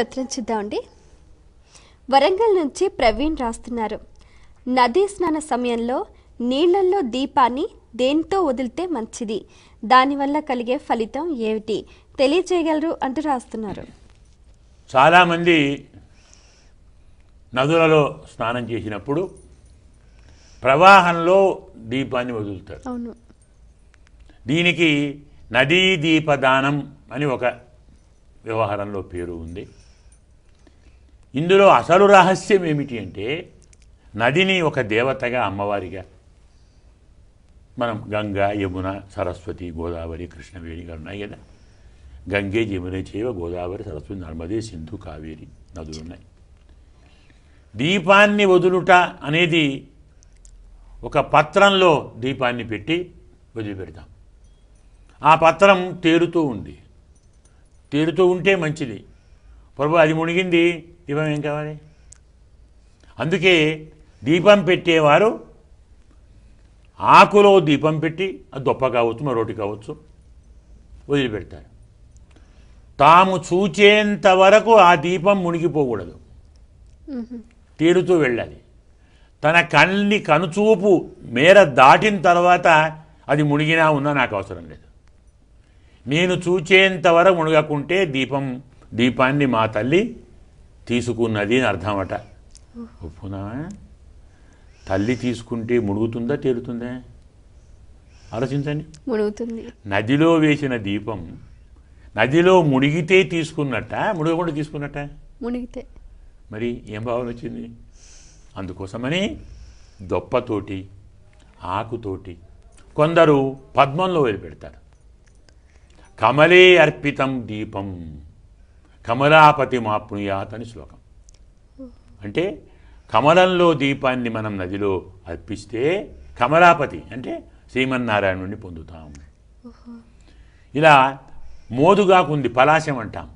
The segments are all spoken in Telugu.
చిత్రం చూద్దామండి వరంగల్ నుంచి ప్రవీణ్ రాస్తున్నారు నదీ స్నాన సమయంలో నీళ్లల్లో దీపాన్ని దేనితో వదిలితే మంచిది దానివల్ల కలిగే ఫలితం ఏమిటి తెలియజేయగలరు అంటూ రాస్తున్నారు చాలామంది నదులలో స్నానం చేసినప్పుడు ప్రవాహంలో దీపాన్ని వదులుతారు అవును దీనికి నదీ దీపదానం అని ఒక వ్యవహారంలో పేరు ఉంది ఇందులో అసలు రహస్యం ఏమిటి అంటే నదిని ఒక దేవతగా అమ్మవారిగా మనం గంగా యమున సరస్వతి గోదావరి కృష్ణవేణిగా ఉన్నాయి కదా గంగే యమున చేవ గోదావరి సరస్వతి నర్మదే సింధు కావేరి నదులు ఉన్నాయి దీపాన్ని వదులుట అనేది ఒక పత్రంలో దీపాన్ని పెట్టి వదిలిపెడతాం ఆ పత్రం తేరుతూ ఉంది తేరుతూ ఉంటే మంచిది ప్రభు అది మునిగింది దీపం ఏం కావాలి అందుకే దీపం పెట్టేవారు ఆకులో దీపం పెట్టి అది దొప్ప కావచ్చు మరొకటి కావచ్చు వదిలిపెడతారు తాము చూచేంత వరకు ఆ దీపం మునిగిపోకూడదు తీరుతూ వెళ్ళాలి తన కళ్ళని కనుచూపు మేర దాటిన తర్వాత అది మునిగినా ఉన్నా నాకు అవసరం లేదు నేను చూచేంత వరకు మునగకుంటే దీపం దీపాన్ని మా తల్లి తీసుకున్నది అని అర్థమట ఒప్పునా తల్లి తీసుకుంటే ముడుగుతుందా తేలుతుందా ఆలోచించండి మునుగుతుంది నదిలో వేసిన దీపం నదిలో మునిగితే తీసుకున్నట్ట ముడగకుండా తీసుకున్నట్ట మునిగితే మరి ఏం భావన వచ్చింది అందుకోసమని దొప్పతోటి ఆకుతోటి కొందరు పద్మంలో వదిలిపెడతారు కమలే అర్పితం దీపం కమలాపతి మాప్నుయాత్ అని శ్లోకం అంటే కమలంలో దీపాన్ని మనం నదిలో అర్పిస్తే కమలాపతి అంటే శ్రీమన్నారాయణుడిని పొందుతాం ఇలా మోదుగాకు ఉంది పలాశం అంటాం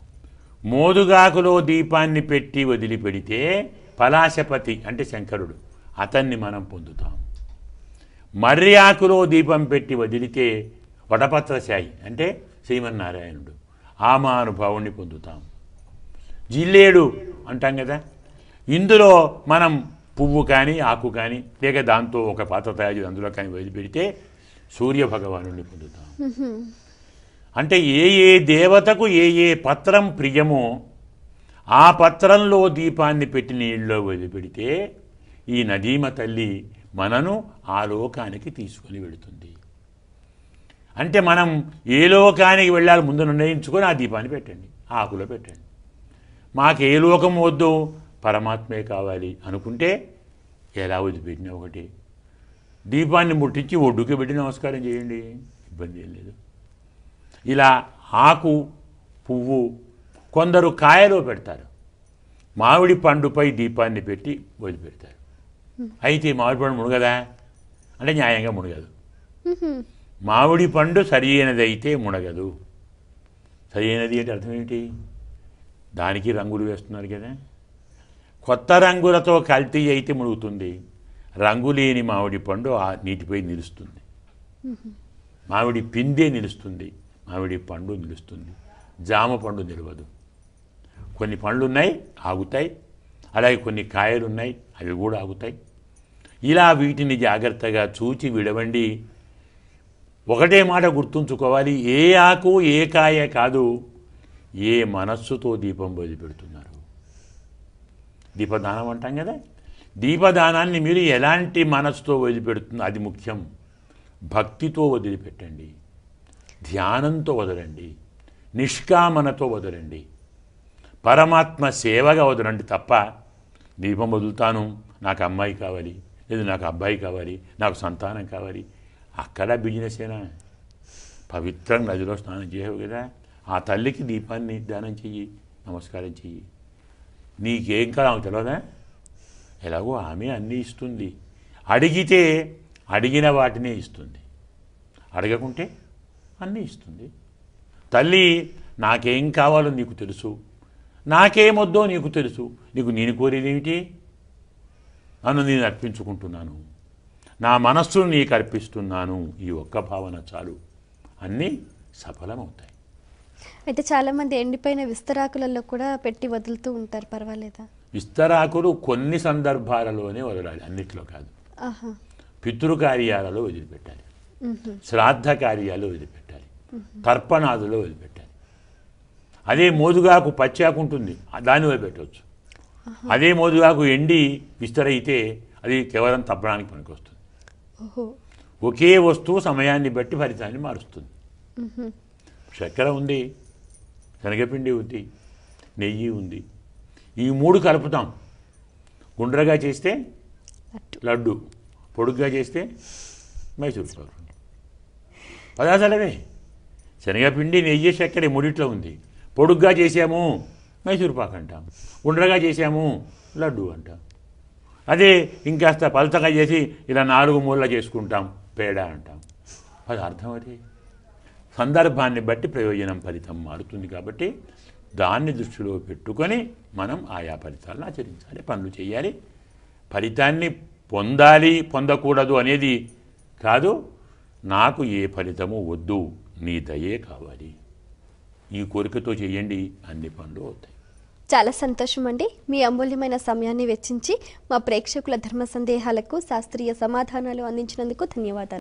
మోదుగాకులో దీపాన్ని పెట్టి వదిలిపెడితే పలాశపతి అంటే శంకరుడు అతన్ని మనం పొందుతాం మర్యాకులో దీపం పెట్టి వదిలితే వటపత్రశాయి అంటే శ్రీమన్నారాయణుడు ఆ మహానుభావుణ్ణి పొందుతాం జిల్లేడు అంటాం కదా ఇందులో మనం పువ్వు కానీ ఆకు కానీ లేక దాంతో ఒక పాత్ర తయారు అందులో కానీ వదిలిపెడితే సూర్యభగవాను పొందుతాం అంటే ఏ ఏ దేవతకు ఏ ఏ పత్రం ప్రియమో ఆ పత్రంలో దీపాన్ని పెట్టి నీళ్ళలో వదిలిపెడితే ఈ నదీమ తల్లి మనను ఆ లోకానికి తీసుకొని వెళుతుంది అంటే మనం ఏ లోకానికి వెళ్ళాలి ముందు నిర్ణయించుకొని ఆ దీపాన్ని పెట్టండి ఆకులో పెట్టండి మాకు ఏ లోకం వద్దు పరమాత్మే కావాలి అనుకుంటే ఎలా వదిలిపెట్టినా ఒకటి దీపాన్ని ముట్టించి ఒడ్డుకి పెట్టి నమస్కారం చేయండి ఇబ్బంది ఏం లేదు ఇలా ఆకు పువ్వు కొందరు కాయలో పెడతారు మామిడి పండుపై దీపాన్ని పెట్టి వదిలిపెడతారు అయితే మామిడి పండు మునగదా అంటే న్యాయంగా మునగదు మామిడి పండు సరి అయితే మునగదు సరైనది అంటే అర్థం ఏంటి దానికి రంగులు వేస్తున్నారు కదా కొత్త రంగులతో కల్తీ అయితే ముడుగుతుంది రంగు లేని మామిడి పండు ఆ నీటిపై నిలుస్తుంది మామిడి పిందే నిలుస్తుంది మామిడి పండు నిలుస్తుంది జామ పండు నిలవదు కొన్ని పండ్లు ఉన్నాయి ఆగుతాయి అలాగే కొన్ని కాయలు ఉన్నాయి అవి కూడా ఆగుతాయి ఇలా వీటిని జాగ్రత్తగా చూచి విడవండి ఒకటే మాట గుర్తుంచుకోవాలి ఏ ఆకు ఏ కాయ కాదు ఏ మనస్సుతో దీపం వదిలిపెడుతున్నారు దీపదానం అంటాం కదా దీపదానాన్ని మీరు ఎలాంటి మనస్సుతో వదిలిపెడుతుంది అది ముఖ్యం భక్తితో వదిలిపెట్టండి ధ్యానంతో వదలండి నిష్కామనతో వదలండి పరమాత్మ సేవగా వదలండి తప్ప దీపం వదులుతాను నాకు అమ్మాయి కావాలి లేదు నాకు అబ్బాయి కావాలి నాకు సంతానం కావాలి అక్కడ అయినా పవిత్రంగా నదిలో స్నానం చేయవు కదా ఆ తల్లికి దీపాన్ని దానం చెయ్యి నమస్కారం చెయ్యి నీకేం కాదు తెలియదా ఎలాగో ఆమె అన్నీ ఇస్తుంది అడిగితే అడిగిన వాటినే ఇస్తుంది అడగకుంటే అన్నీ ఇస్తుంది తల్లి నాకేం కావాలో నీకు తెలుసు నాకేమొద్దో నీకు తెలుసు నీకు నేను కోరేది ఏమిటి నన్ను నేను అర్పించుకుంటున్నాను నా మనస్సును నీకు అర్పిస్తున్నాను ఈ ఒక్క భావన చాలు అన్నీ సఫలమవుతాయి అయితే చాలామంది ఎండిపోయిన విస్తరాకులలో కూడా పెట్టి వదులుతూ ఉంటారు పర్వాలేదా విస్తరాకులు కొన్ని సందర్భాలలోనే వదలాలి అన్నిట్లో కాదు పితృకార్యాలలో వదిలిపెట్టాలి శ్రాద్ధ కార్యాలు వదిలిపెట్టాలి తర్పణాదులో వదిలిపెట్టాలి అదే మోదుగాకు పచ్చాకు ఉంటుంది దానివే పెట్టవచ్చు అదే మోదుగాకు ఎండి విస్తరైతే అది కేవలం తప్పడానికి వస్తుంది ఒకే వస్తువు సమయాన్ని బట్టి ఫలితాన్ని మారుస్తుంది చక్కెర ఉంది శనగపిండి ఉంది నెయ్యి ఉంది ఈ మూడు కలుపుతాం గుండ్రగా చేస్తే లడ్డు పొడుగ్గా చేస్తే మైసూర్ పాకు పదార్థాలు అవే శనగపిండి నెయ్యి చక్కెర మూడిట్లో ఉంది పొడుగ్గా చేసాము మైసూర్ పాక్ అంటాం గుండ్రగా చేసాము లడ్డు అంటాం అదే ఇంకాస్త పలతగా చేసి ఇలా నాలుగు మూలలా చేసుకుంటాం పేడ అంటాం అది అర్థం అది సందర్భాన్ని బట్టి ప్రయోజనం ఫలితం మారుతుంది కాబట్టి దాన్ని దృష్టిలో పెట్టుకొని మనం ఆయా ఫలితాలను ఆచరించాలి పనులు చేయాలి ఫలితాన్ని పొందాలి పొందకూడదు అనేది కాదు నాకు ఏ ఫలితము వద్దు నీ దయే కావాలి ఈ కోరికతో చేయండి అన్ని పనులు అవుతాయి చాలా సంతోషం అండి మీ అమూల్యమైన సమయాన్ని వెచ్చించి మా ప్రేక్షకుల ధర్మ సందేహాలకు శాస్త్రీయ సమాధానాలు అందించినందుకు ధన్యవాదాలు